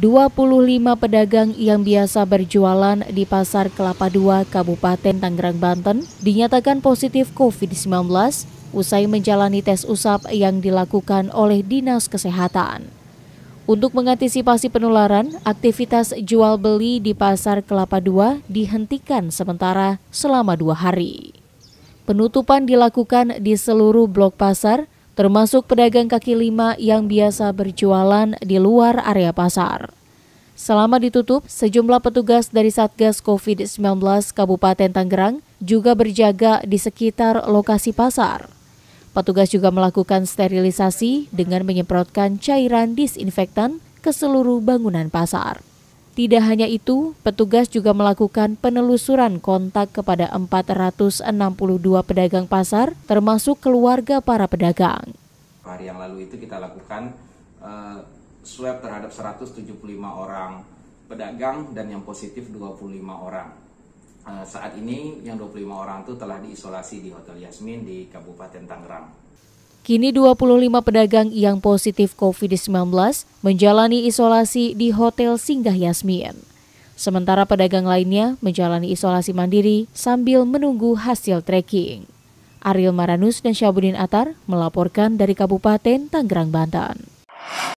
25 pedagang yang biasa berjualan di Pasar Kelapa II Kabupaten Tangerang, Banten dinyatakan positif COVID-19 usai menjalani tes usap yang dilakukan oleh Dinas Kesehatan. Untuk mengantisipasi penularan, aktivitas jual beli di Pasar Kelapa II dihentikan sementara selama dua hari. Penutupan dilakukan di seluruh blok pasar, termasuk pedagang kaki lima yang biasa berjualan di luar area pasar. Selama ditutup, sejumlah petugas dari Satgas COVID-19 Kabupaten Tangerang juga berjaga di sekitar lokasi pasar. Petugas juga melakukan sterilisasi dengan menyemprotkan cairan disinfektan ke seluruh bangunan pasar. Tidak hanya itu, petugas juga melakukan penelusuran kontak kepada 462 pedagang pasar, termasuk keluarga para pedagang. Hari yang lalu itu kita lakukan uh, swab terhadap 175 orang pedagang dan yang positif 25 orang. Eh, saat ini yang 25 orang itu telah diisolasi di Hotel Yasmin di Kabupaten Tangerang. Kini 25 pedagang yang positif COVID-19 menjalani isolasi di Hotel Singgah Yasmin. Sementara pedagang lainnya menjalani isolasi mandiri sambil menunggu hasil tracking. Ariel Maranus dan Syabudin Atar melaporkan dari Kabupaten Tangerang, Banten.